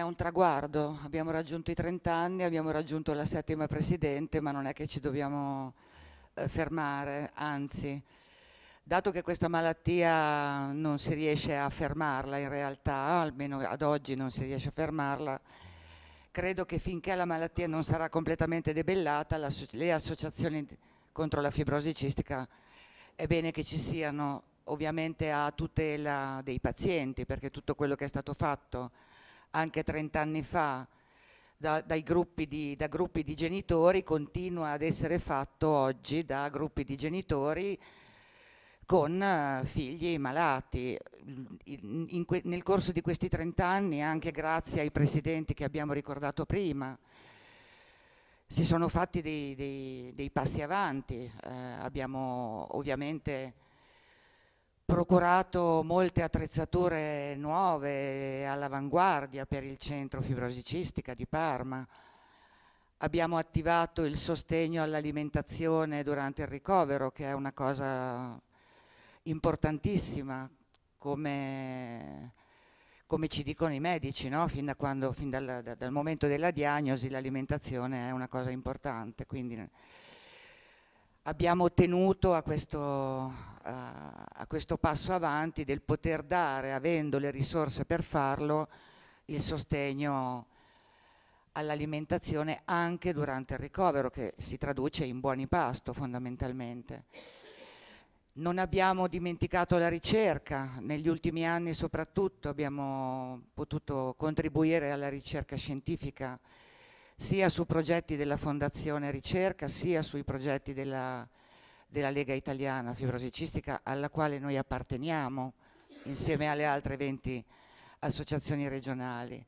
È un traguardo, abbiamo raggiunto i 30 anni, abbiamo raggiunto la settima presidente, ma non è che ci dobbiamo eh, fermare, anzi, dato che questa malattia non si riesce a fermarla in realtà, almeno ad oggi non si riesce a fermarla, credo che finché la malattia non sarà completamente debellata, le associazioni contro la fibrosi cistica è bene che ci siano, ovviamente a tutela dei pazienti, perché tutto quello che è stato fatto anche 30 anni fa da, gruppi di, da gruppi di genitori continua ad essere fatto oggi da gruppi di genitori con eh, figli malati. In, in que, nel corso di questi 30 anni, anche grazie ai presidenti che abbiamo ricordato prima, si sono fatti dei, dei, dei passi avanti. Eh, abbiamo ovviamente procurato molte attrezzature nuove all'avanguardia per il centro fibrosicistica di Parma. Abbiamo attivato il sostegno all'alimentazione durante il ricovero, che è una cosa importantissima, come, come ci dicono i medici, no? fin, da quando, fin dal, dal momento della diagnosi l'alimentazione è una cosa importante. Quindi abbiamo tenuto a questo a, questo passo avanti del poter dare, avendo le risorse per farlo, il sostegno all'alimentazione anche durante il ricovero, che si traduce in buoni pasto fondamentalmente. Non abbiamo dimenticato la ricerca, negli ultimi anni soprattutto abbiamo potuto contribuire alla ricerca scientifica sia su progetti della Fondazione Ricerca sia sui progetti della della Lega Italiana Fibrosicistica alla quale noi apparteniamo insieme alle altre 20 associazioni regionali.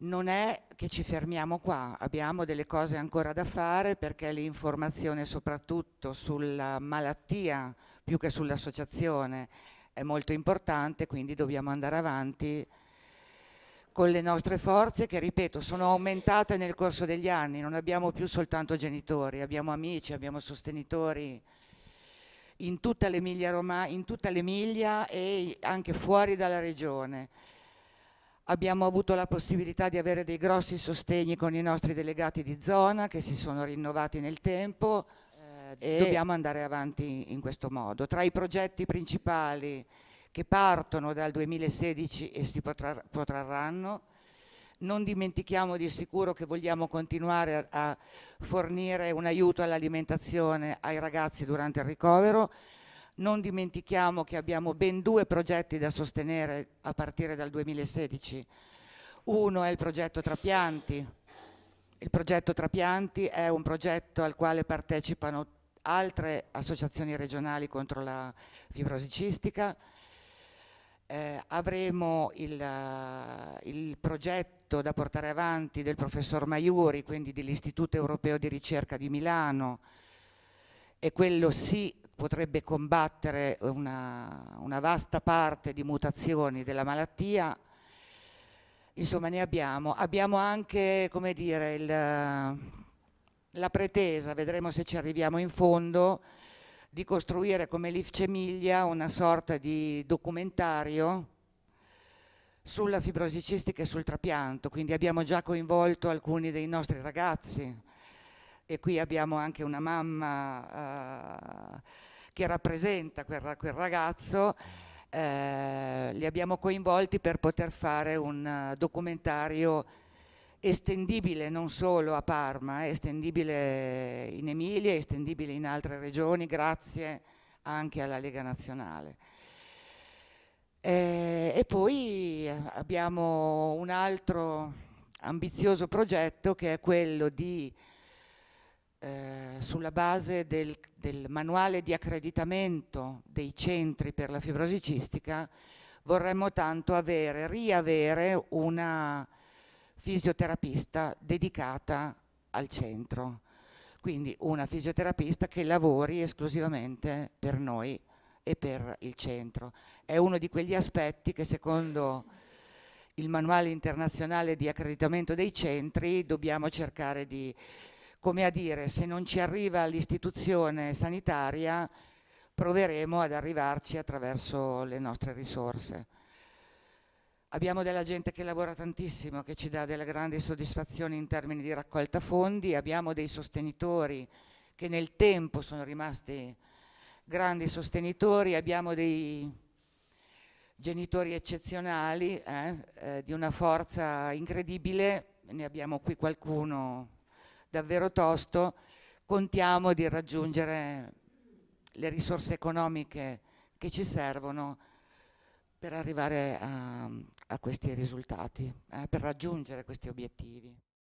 Non è che ci fermiamo qua, abbiamo delle cose ancora da fare perché l'informazione soprattutto sulla malattia più che sull'associazione è molto importante, quindi dobbiamo andare avanti con le nostre forze che, ripeto, sono aumentate nel corso degli anni, non abbiamo più soltanto genitori, abbiamo amici, abbiamo sostenitori in tutta l'Emilia, Roma, in tutta l'Emilia e anche fuori dalla regione. Abbiamo avuto la possibilità di avere dei grossi sostegni con i nostri delegati di zona che si sono rinnovati nel tempo eh, e dobbiamo andare avanti in questo modo. Tra i progetti principali che partono dal 2016 e si potrar protrarranno. Non dimentichiamo di sicuro che vogliamo continuare a, a fornire un aiuto all'alimentazione ai ragazzi durante il ricovero. Non dimentichiamo che abbiamo ben due progetti da sostenere a partire dal 2016. Uno è il progetto Trapianti. Il progetto Trapianti è un progetto al quale partecipano altre associazioni regionali contro la fibrosicistica eh, avremo il, eh, il, progetto da portare avanti del professor Maiuri, quindi dell'Istituto Europeo di Ricerca di Milano, e quello sì potrebbe combattere una, una vasta parte di mutazioni della malattia. Insomma, ne abbiamo. Abbiamo anche, come dire, il, la pretesa, vedremo se ci arriviamo in fondo, di costruire come Lifce Miglia una sorta di documentario sulla fibrosicistica e sul trapianto, quindi abbiamo già coinvolto alcuni dei nostri ragazzi e qui abbiamo anche una mamma eh, che rappresenta quel, quel ragazzo, eh, li abbiamo coinvolti per poter fare un eh, documentario estendibile non solo a Parma, è estendibile in Emilia, è estendibile in altre regioni grazie anche alla Lega Nazionale. Eh, e poi eh, abbiamo un altro ambizioso progetto che è quello di, eh, sulla base del, del manuale di accreditamento dei centri per la fibrosicistica, vorremmo tanto avere, riavere una fisioterapista dedicata al centro, quindi una fisioterapista che lavori esclusivamente per noi e per il centro. È uno di quegli aspetti che secondo il manuale internazionale di accreditamento dei centri dobbiamo cercare di, come a dire, se non ci arriva l'istituzione sanitaria proveremo ad arrivarci attraverso le nostre risorse. Abbiamo della gente che lavora tantissimo, che ci dà delle grandi soddisfazioni in termini di raccolta fondi, abbiamo dei sostenitori che nel tempo sono rimasti grandi sostenitori, abbiamo dei genitori eccezionali eh, eh, di una forza incredibile, ne abbiamo qui qualcuno davvero tosto, contiamo di raggiungere le risorse economiche che ci servono per arrivare a a questi risultati, eh, per raggiungere questi obiettivi.